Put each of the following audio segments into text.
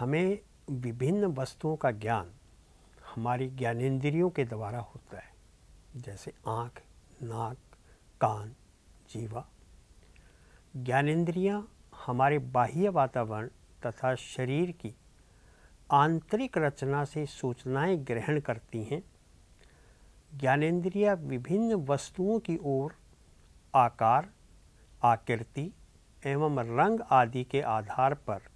हमें विभिन्न वस्तुओं का ज्ञान हमारी ज्ञानेंद्रियों के द्वारा होता है जैसे आँख नाक कान जीवा ज्ञानेंद्रियाँ हमारे बाह्य वातावरण तथा शरीर की आंतरिक रचना से सूचनाएं ग्रहण करती हैं ज्ञानेंद्रियाँ विभिन्न वस्तुओं की ओर आकार आकृति एवं रंग आदि के आधार पर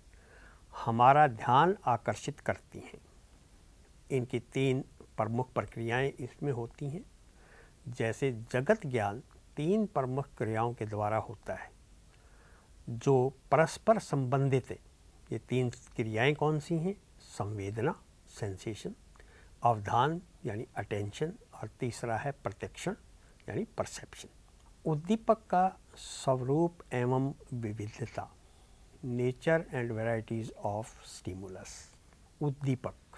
हमारा ध्यान आकर्षित करती हैं इनकी तीन प्रमुख प्रक्रियाएं इसमें होती हैं जैसे जगत ज्ञान तीन प्रमुख क्रियाओं के द्वारा होता है जो परस्पर संबंधित है ये तीन क्रियाएं कौन सी हैं संवेदना सेंसेशन अवधान यानी अटेंशन और तीसरा है प्रत्यक्षण यानी परसेप्शन उद्दीपक का स्वरूप एवं विविधता nature and varieties of stimulus उद्दीपक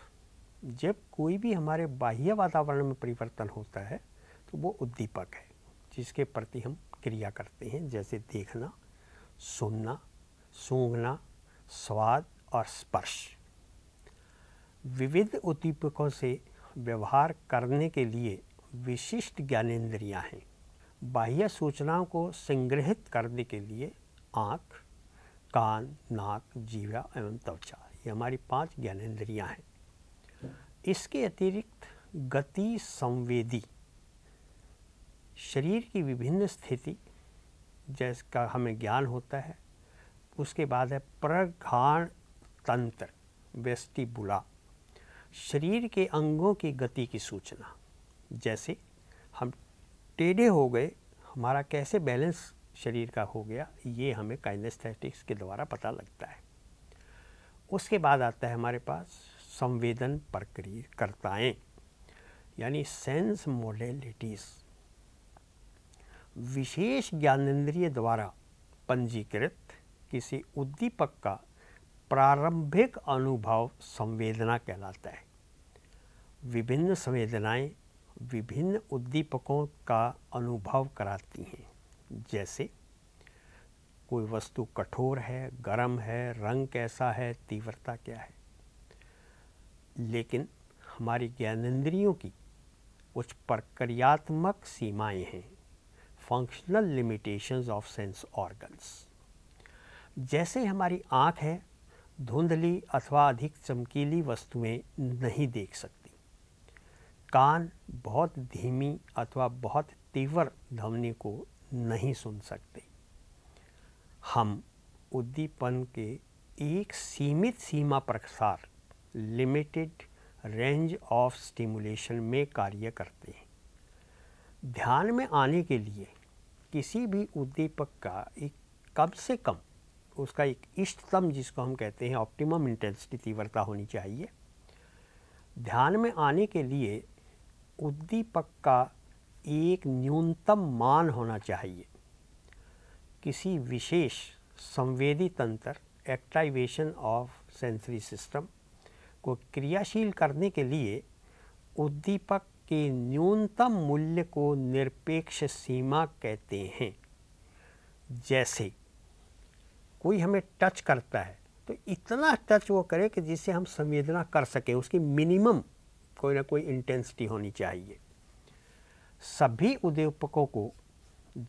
जब कोई भी हमारे बाह्य वातावरण में परिवर्तन होता है तो वो उद्दीपक है जिसके प्रति हम क्रिया करते हैं जैसे देखना सुनना सूंघना स्वाद और स्पर्श विविध उद्दीपकों से व्यवहार करने के लिए विशिष्ट ज्ञानेन्द्रियाँ हैं बाह्य सूचनाओं को संग्रहित करने के लिए आँख कान नाक जीवा एवं त्वचा ये हमारी पांच ज्ञानेन्द्रियाँ हैं इसके अतिरिक्त गति संवेदी शरीर की विभिन्न स्थिति जिसका हमें ज्ञान होता है उसके बाद है प्रघाण तंत्र वेस्टिबुला शरीर के अंगों की गति की सूचना जैसे हम टेढ़े हो गए हमारा कैसे बैलेंस शरीर का हो गया ये हमें काइनेस्थेटिक्स के द्वारा पता लगता है उसके बाद आता है हमारे पास संवेदन प्रक्रियाकर्ताएँ यानी सेंस मोडेलिटीज़ विशेष ज्ञानेन्द्रिय द्वारा पंजीकृत किसी उद्दीपक का प्रारंभिक अनुभव संवेदना कहलाता है विभिन्न संवेदनाएं विभिन्न उद्दीपकों का अनुभव कराती हैं जैसे कोई वस्तु कठोर है गर्म है रंग कैसा है तीव्रता क्या है लेकिन हमारी ज्ञानेंद्रियों की कुछ प्रक्रियात्मक सीमाएं हैं functional limitations of sense organs जैसे हमारी आँख है धुंधली अथवा अधिक चमकीली वस्तुएं नहीं देख सकती कान बहुत धीमी अथवा बहुत तीव्र ध्वनि को नहीं सुन सकते हम उद्दीपन के एक सीमित सीमा प्रसार लिमिटेड रेंज ऑफ स्टिमुलेशन में कार्य करते हैं ध्यान में आने के लिए किसी भी उद्दीपक का एक कम से कम उसका एक इष्टतम जिसको हम कहते हैं ऑप्टिमम इंटेंसिटी तीव्रता होनी चाहिए ध्यान में आने के लिए उद्दीपक का एक न्यूनतम मान होना चाहिए किसी विशेष संवेदी तंत्र एक्टाइवेशन ऑफ सेंसरी सिस्टम को क्रियाशील करने के लिए उद्दीपक के न्यूनतम मूल्य को निरपेक्ष सीमा कहते हैं जैसे कोई हमें टच करता है तो इतना टच वो करे कि जिससे हम संवेदना कर सकें उसकी मिनिमम कोई ना कोई इंटेंसिटी होनी चाहिए सभी उद्दीपकों को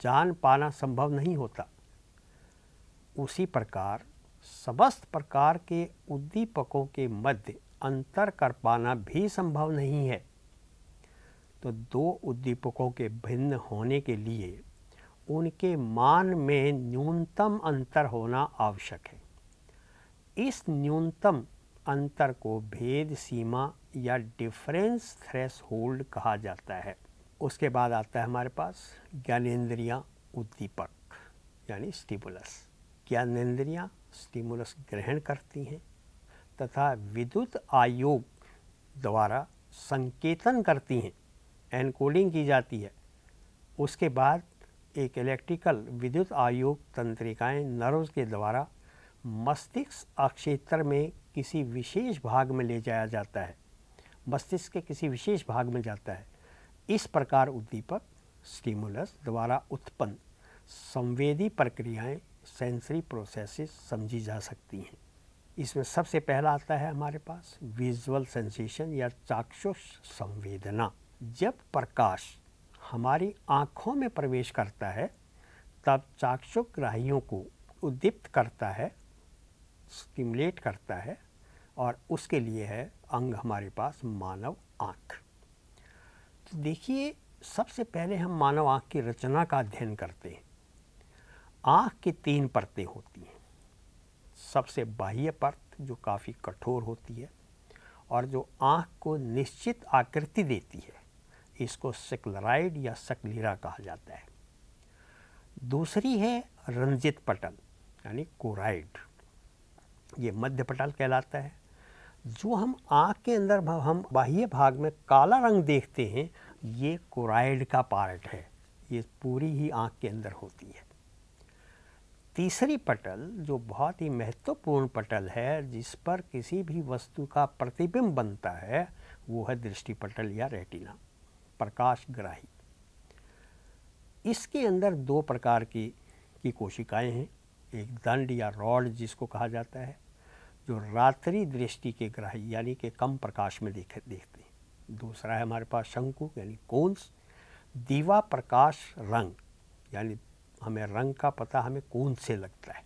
जान पाना संभव नहीं होता उसी प्रकार समस्त प्रकार के उद्दीपकों के मध्य अंतर कर पाना भी संभव नहीं है तो दो उद्दीपकों के भिन्न होने के लिए उनके मान में न्यूनतम अंतर होना आवश्यक है इस न्यूनतम अंतर को भेद सीमा या डिफरेंस थ्रेश होल्ड कहा जाता है उसके बाद आता है हमारे पास ज्ञानेन्द्रियाँ उद्दीपक यानी स्टिमुलस ज्ञानेन्द्रियाँ स्टिमुलस ग्रहण करती हैं तथा विद्युत आयोग द्वारा संकेतन करती हैं एनकोडिंग की जाती है उसके बाद एक इलेक्ट्रिकल विद्युत आयोग तंत्रिकाएं नर्व्स के द्वारा मस्तिष्क अक्षेत्र में किसी विशेष भाग में ले जाया जाता है मस्तिष्क के किसी विशेष भाग में जाता है इस प्रकार उद्दीपक स्टिमुलस द्वारा उत्पन्न संवेदी प्रक्रियाएं सेंसरी प्रोसेसेस समझी जा सकती हैं इसमें सबसे पहला आता है हमारे पास विजुअल सेंसेशन या चाक्षुष संवेदना जब प्रकाश हमारी आँखों में प्रवेश करता है तब चाक्षुक ग्राहियों को उद्दीप्त करता है स्टिमुलेट करता है और उसके लिए है अंग हमारे पास मानव आँख तो देखिए सबसे पहले हम मानव आँख की रचना का अध्ययन करते हैं आँख की तीन परतें होती हैं सबसे बाह्य परत जो काफ़ी कठोर होती है और जो आँख को निश्चित आकृति देती है इसको सेक्लराइड या सकलीरा कहा जाता है दूसरी है रंजित पटल यानी कोराइड ये मध्य पटल कहलाता है जो हम आँख के अंदर हम बाह्य भाग में काला रंग देखते हैं ये कोराइड का पार्ट है ये पूरी ही आँख के अंदर होती है तीसरी पटल जो बहुत ही महत्वपूर्ण पटल है जिस पर किसी भी वस्तु का प्रतिबिंब बनता है वो है दृष्टि पटल या रेटिना प्रकाश ग्राही इसके अंदर दो प्रकार की की कोशिकाएं हैं एक दंड या रॉड जिसको कहा जाता है जो रात्रि दृष्टि के ग्रह यानी कि कम प्रकाश में देख देखते हैं दूसरा है हमारे पास शंकु यानी कोन्स दीवा प्रकाश रंग यानी हमें रंग का पता हमें कौन से लगता है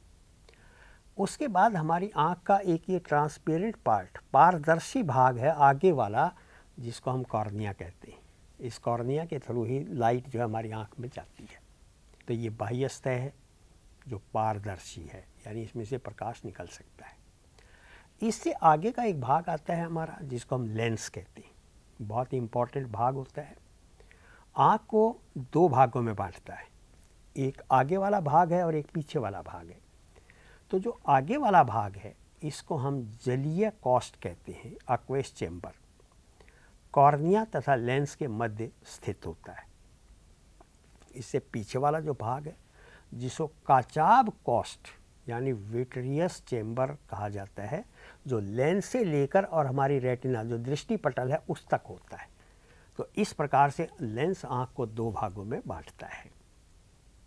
उसके बाद हमारी आँख का एक ये ट्रांसपेरेंट पार्ट पारदर्शी भाग है आगे वाला जिसको हम कॉर्निया कहते हैं इस कॉर्निया के थ्रू ही लाइट जो है हमारी आँख में जाती है तो ये बाह्य है जो पारदर्शी है यानी इसमें से प्रकाश निकल सकता है इससे आगे का एक भाग आता है हमारा जिसको हम लेंस कहते हैं बहुत ही इम्पॉर्टेंट भाग होता है आँख को दो भागों में बांटता है एक आगे वाला भाग है और एक पीछे वाला भाग है तो जो आगे वाला भाग है इसको हम जलीय कॉस्ट कहते हैं अक्वेस चैम्बर कॉर्निया तथा लेंस के मध्य स्थित होता है इससे पीछे वाला जो भाग है जिसको काचाब कॉस्ट यानी विटरियस चैम्बर कहा जाता है जो लेंस से लेकर और हमारी रेटिना जो दृष्टि पटल है उस तक होता है तो इस प्रकार से लेंस आँख को दो भागों में बांटता है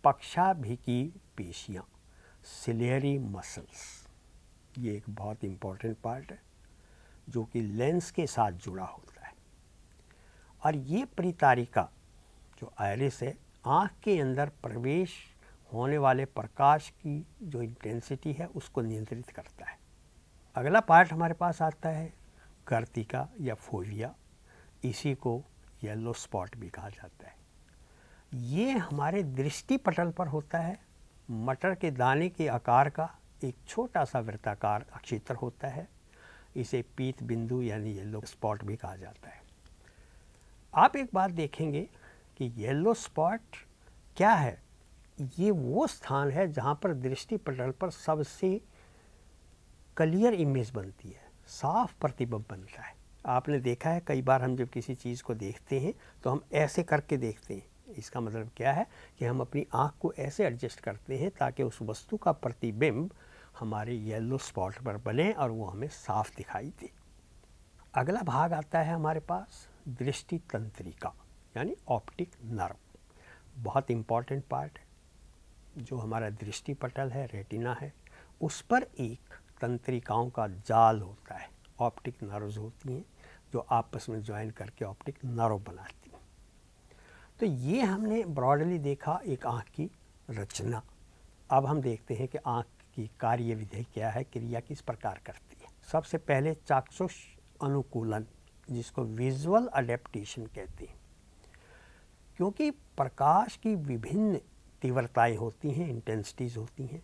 पक्षाभिकी पेशियाँ सिलेरी मसल्स ये एक बहुत इम्पॉर्टेंट पार्ट है जो कि लेंस के साथ जुड़ा होता है और ये परितारिका जो आयरिस है आँख के अंदर प्रवेश होने वाले प्रकाश की जो इंटेंसिटी है उसको नियंत्रित करता है अगला पार्ट हमारे पास आता है कर्तिका या फोविया इसी को येलो स्पॉट भी कहा जाता है ये हमारे दृष्टि पटल पर होता है मटर के दाने के आकार का एक छोटा सा वृत्ताकार क्षेत्र होता है इसे पीत बिंदु यानी येलो स्पॉट भी कहा जाता है आप एक बात देखेंगे कि येलो स्पॉट क्या है ये वो स्थान है जहाँ पर दृष्टि पटल पर सबसे क्लियर इमेज बनती है साफ प्रतिबिंब बनता है आपने देखा है कई बार हम जब किसी चीज़ को देखते हैं तो हम ऐसे करके देखते हैं इसका मतलब क्या है कि हम अपनी आँख को ऐसे एडजस्ट करते हैं ताकि उस वस्तु का प्रतिबिंब हमारे येलो स्पॉट पर बने और वो हमें साफ दिखाई दे अगला भाग आता है हमारे पास दृष्टि तंत्रिका यानी ऑप्टिक नर्व बहुत इम्पॉर्टेंट पार्ट है जो हमारा दृष्टि पटल है रेटिना है उस पर एक तंत्रिकाओं का जाल होता है ऑप्टिक नर्व्स होती हैं जो आपस में ज्वाइन करके ऑप्टिक नर्व बनाती हैं तो ये हमने ब्रॉडली देखा एक आँख की रचना अब हम देखते हैं कि आँख की कार्य विधि क्या है क्रिया किस प्रकार करती है सबसे पहले चाक्षुष अनुकूलन जिसको विजुअल अडेप्टेशन कहते हैं क्योंकि प्रकाश की विभिन्न तीव्रताएं होती हैं इंटेंसिटीज़ होती हैं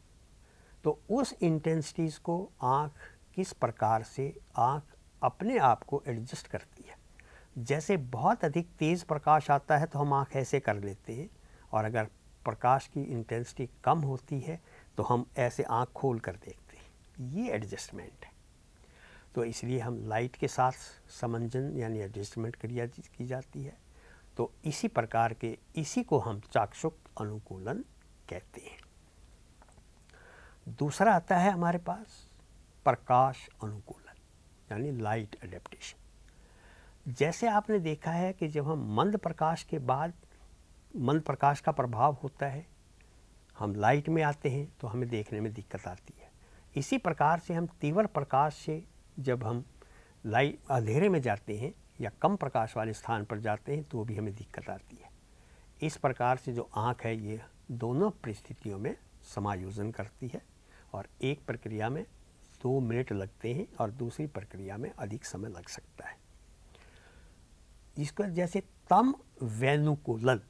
तो उस इंटेंसिटीज़ को आँख किस प्रकार से आँख अपने आप को एडजस्ट करती है जैसे बहुत अधिक तेज़ प्रकाश आता है तो हम आँख ऐसे कर लेते हैं और अगर प्रकाश की इंटेंसिटी कम होती है तो हम ऐसे आँख खोल कर देखते हैं ये एडजस्टमेंट है तो इसलिए हम लाइट के साथ समंजन यानी एडजस्टमेंट क्रिया की जाती है तो इसी प्रकार के इसी को हम चाक्षुक अनुकूलन कहते हैं दूसरा आता है हमारे पास प्रकाश अनुकूलन यानी लाइट अडेप्टेशन जैसे आपने देखा है कि जब हम मंद प्रकाश के बाद मंद प्रकाश का प्रभाव होता है हम लाइट में आते हैं तो हमें देखने में दिक्कत आती है इसी प्रकार से हम तीव्र प्रकाश से जब हम लाइट अंधेरे में जाते हैं या कम प्रकाश वाले स्थान पर जाते हैं तो भी हमें दिक्कत आती है इस प्रकार से जो आँख है ये दोनों परिस्थितियों में समायोजन करती है और एक प्रक्रिया में दो मिनट लगते हैं और दूसरी प्रक्रिया में अधिक समय लग सकता है इसका जैसे तम वेनुकूलन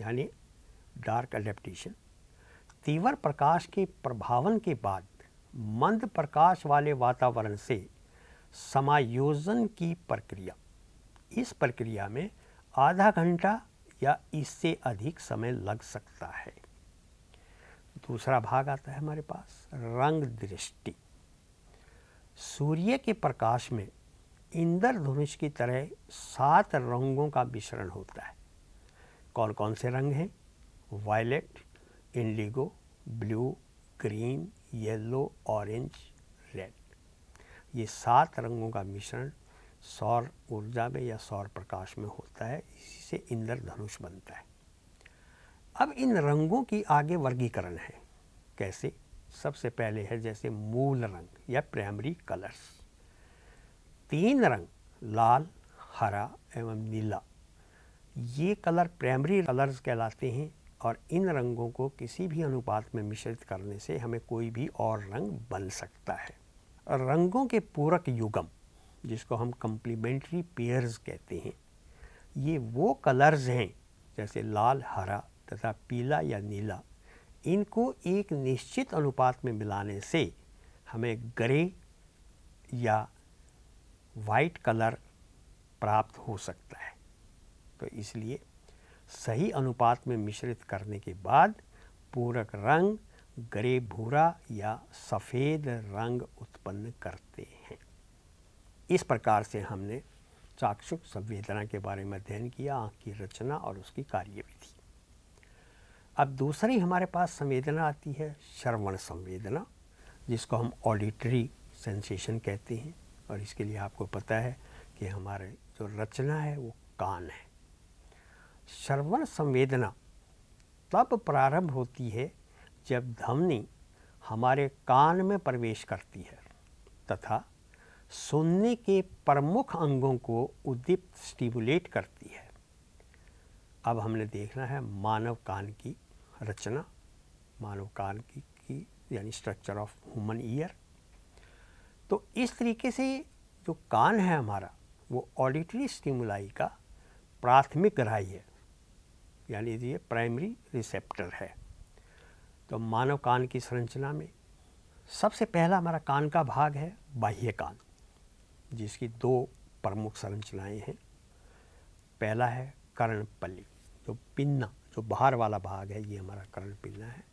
यानी डार्क अडेप्टेशन तीव्र प्रकाश के प्रभावन के बाद मंद प्रकाश वाले वातावरण से समायोजन की प्रक्रिया इस प्रक्रिया में आधा घंटा या इससे अधिक समय लग सकता है दूसरा भाग आता है हमारे पास रंग दृष्टि सूर्य के प्रकाश में इंद्रधनुष की तरह सात रंगों का मिश्रण होता है कौन कौन से रंग हैं violet indigo blue green yellow orange red ये सात रंगों का मिश्रण सौर ऊर्जा में या सौर प्रकाश में होता है इसी से इंद्रधनुष बनता है अब इन रंगों की आगे वर्गीकरण है कैसे सबसे पहले है जैसे मूल रंग या प्राइमरी कलर्स तीन रंग लाल हरा एवं नीला ये कलर प्राइमरी कलर्स कहलाते हैं और इन रंगों को किसी भी अनुपात में मिश्रित करने से हमें कोई भी और रंग बन सकता है रंगों के पूरक युगम जिसको हम कम्प्लीमेंट्री पेयर्स कहते हैं ये वो कलर्स हैं जैसे लाल हरा तथा पीला या नीला इनको एक निश्चित अनुपात में मिलाने से हमें ग्रे या वाइट कलर प्राप्त हो सकता है तो इसलिए सही अनुपात में मिश्रित करने के बाद पूरक रंग ग्रे भूरा या सफ़ेद रंग उत्पन्न करते हैं इस प्रकार से हमने चाक्षुक संवेदना के बारे में अध्ययन किया आँख की रचना और उसकी कार्यविधि अब दूसरी हमारे पास संवेदना आती है श्रवण संवेदना जिसको हम ऑडिटरी सेंसेशन कहते हैं और इसके लिए आपको पता है कि हमारे जो रचना है वो कान है श्रवण संवेदना तब प्रारंभ होती है जब धमनी हमारे कान में प्रवेश करती है तथा सुनने के प्रमुख अंगों को उद्दीप्त स्टिमुलेट करती है अब हमने देखना है मानव कान की रचना मानव काल की, की यानी स्ट्रक्चर ऑफ ह्यूमन ईयर तो इस तरीके से जो कान है हमारा वो ऑडिटरी स्टिमुलाई का प्राथमिक ग्राही है यानी ये प्राइमरी रिसेप्टर है तो मानव कान की संरचना में सबसे पहला हमारा कान का भाग है बाह्य कान जिसकी दो प्रमुख संरचनाएं हैं पहला है कर्णपल्ली जो पिन्ना जो बाहर वाला भाग है ये हमारा करण पिल्ला है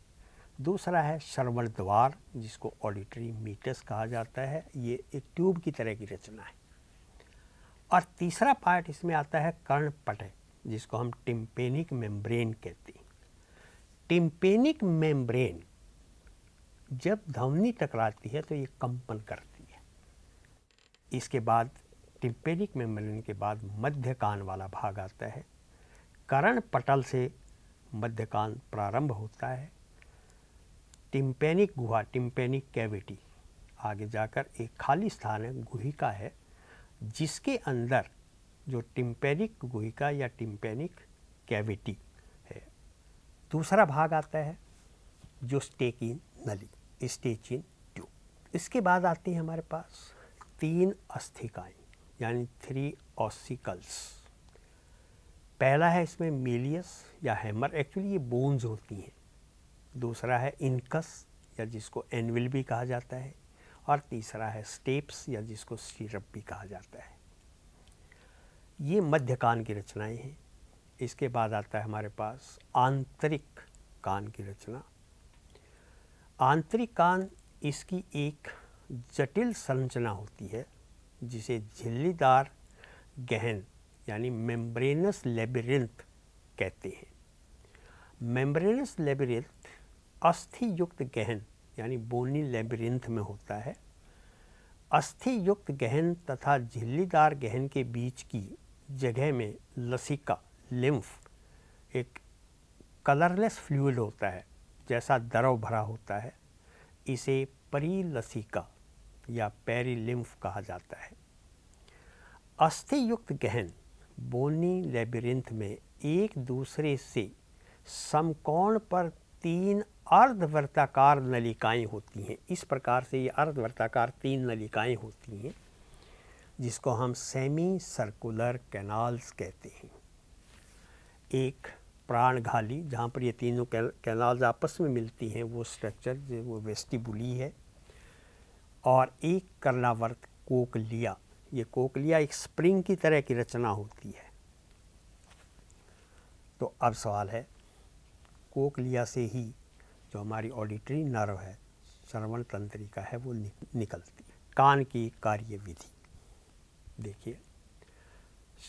दूसरा है श्रवण द्वार जिसको ऑडिटरी मीटस कहा जाता है ये एक ट्यूब की तरह की रचना है और तीसरा पार्ट इसमें आता है कर्ण पट जिसको हम टिम्पेनिक मेम्ब्रेन कहते हैं टिम्पेनिक मेम्ब्रेन जब ध्वनि टकराती है तो ये कंपन करती है इसके बाद टिम्पेनिक मेम्ब्रेन के बाद मध्य कान वाला भाग आता है करण पटल से मध्यकाल प्रारंभ होता है टिम्पेनिक गुहा टिम्पेनिक कैविटी आगे जाकर एक खाली स्थान है गुहिका है जिसके अंदर जो टिम्पेनिक गुहिका या टिम्पेनिक कैविटी है दूसरा भाग आता है जो स्टेकिन नली स्टेचिन ट्यूब इसके बाद आती है हमारे पास तीन अस्थिकाएँ यानी थ्री ऑसिकल्स पहला है इसमें मेलियस या हैमर एक्चुअली ये बोन्स होती हैं दूसरा है इनकस या जिसको एनविल भी कहा जाता है और तीसरा है स्टेप्स या जिसको स्टीरप भी कहा जाता है ये मध्य कान की रचनाएं हैं इसके बाद आता है हमारे पास आंतरिक कान की रचना आंतरिक कान इसकी एक जटिल संरचना होती है जिसे झिल्लीदार गहन यानी मेम्ब्रेनस लेबरिंथ कहते हैं मेम्ब्रेनस लेबरिंथ अस्थि युक्त गहन यानी बोनी लेबरिंथ में होता है अस्थि युक्त गहन तथा झिल्लीदार गहन के बीच की जगह में लसिका लिम्फ एक कलरलेस फ्लूड होता है जैसा द्रव भरा होता है इसे लसिका या पेरी लिम्फ कहा जाता है अस्थि युक्त गहन बोनी लेबिरिंथ में एक दूसरे से समकोण पर तीन अर्धवर्ताकार नलिकाएं होती हैं इस प्रकार से ये अर्धवर्ताकार तीन नलिकाएं होती हैं जिसको हम सेमी सर्कुलर कैनाल्स कहते हैं एक प्राणघाली जहाँ पर ये तीनों कैनाल्स आपस में मिलती हैं वो स्ट्रक्चर वो वेस्टिबुली है और एक कर्णावर्त कोकलिया ये कोकलिया एक स्प्रिंग की तरह की रचना होती है तो अब सवाल है कोकलिया से ही जो हमारी ऑडिटरी नर्व है श्रवण तंत्रिका है वो निकलती है कान की कार्य विधि देखिए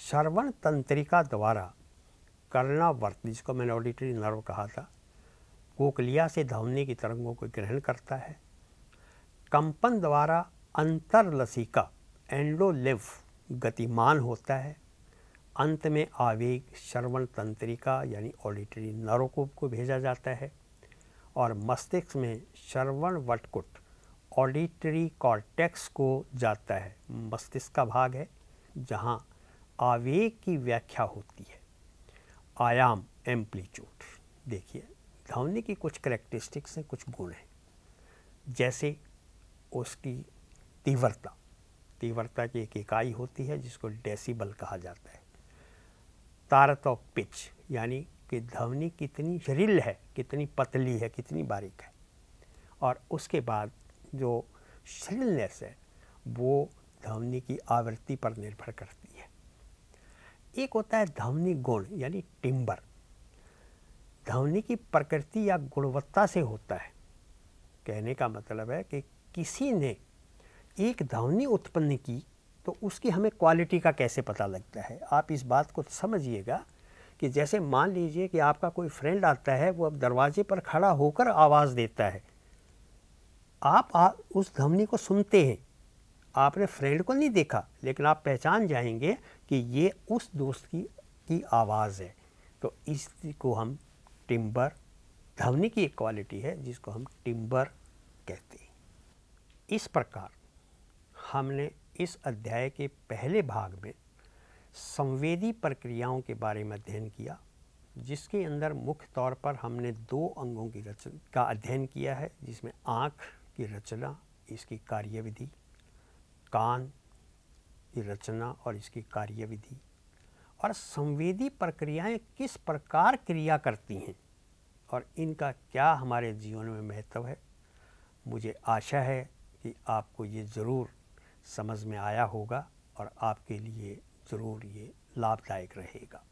श्रवण तंत्रिका द्वारा कर्णावर्त जिसको मैंने ऑडिटरी नर्व कहा था कोकलिया से धवने की तरंगों को ग्रहण करता है कंपन द्वारा अंतरलसिका एंडोलिव गतिमान होता है अंत में आवेग श्रवण तंत्रिका यानी ऑडिटरी नरोकोप को, को भेजा जाता है और मस्तिष्क में श्रवण वटकुट ऑडिटरी कॉर्टेक्स को जाता है मस्तिष्क का भाग है जहाँ आवेग की व्याख्या होती है आयाम एम्पलीट्यूड देखिए ध्वनि की कुछ करेक्टरिस्टिक्स हैं कुछ गुण हैं जैसे उसकी तीव्रता तीव्रता की एक इकाई होती है जिसको डेसिबल कहा जाता है तारत ऑफ पिच यानी कि ध्वनि कितनी रिल है कितनी पतली है कितनी बारीक है और उसके बाद जो शरीलनेस है वो ध्वनि की आवृत्ति पर निर्भर करती है एक होता है ध्वनि गुण यानी टिम्बर ध्वनि की प्रकृति या गुणवत्ता से होता है कहने का मतलब है कि किसी ने एक धवनी उत्पन्न की तो उसकी हमें क्वालिटी का कैसे पता लगता है आप इस बात को समझिएगा कि जैसे मान लीजिए कि आपका कोई फ्रेंड आता है वो अब दरवाजे पर खड़ा होकर आवाज़ देता है आप आ, उस ध्वनि को सुनते हैं आपने फ्रेंड को नहीं देखा लेकिन आप पहचान जाएंगे कि ये उस दोस्त की की आवाज़ है तो इसको हम टिम्बर ध्वनि की एक क्वालिटी है जिसको हम टिम्बर कहते हैं इस प्रकार हमने इस अध्याय के पहले भाग में संवेदी प्रक्रियाओं के बारे में अध्ययन किया जिसके अंदर मुख्य तौर पर हमने दो अंगों की रचना का अध्ययन किया है जिसमें आँख की रचना इसकी कार्यविधि कान की रचना और इसकी कार्यविधि और संवेदी प्रक्रियाएं किस प्रकार क्रिया करती हैं और इनका क्या हमारे जीवन में महत्व है मुझे आशा है कि आपको ये ज़रूर समझ में आया होगा और आपके लिए ज़रूर ये लाभदायक रहेगा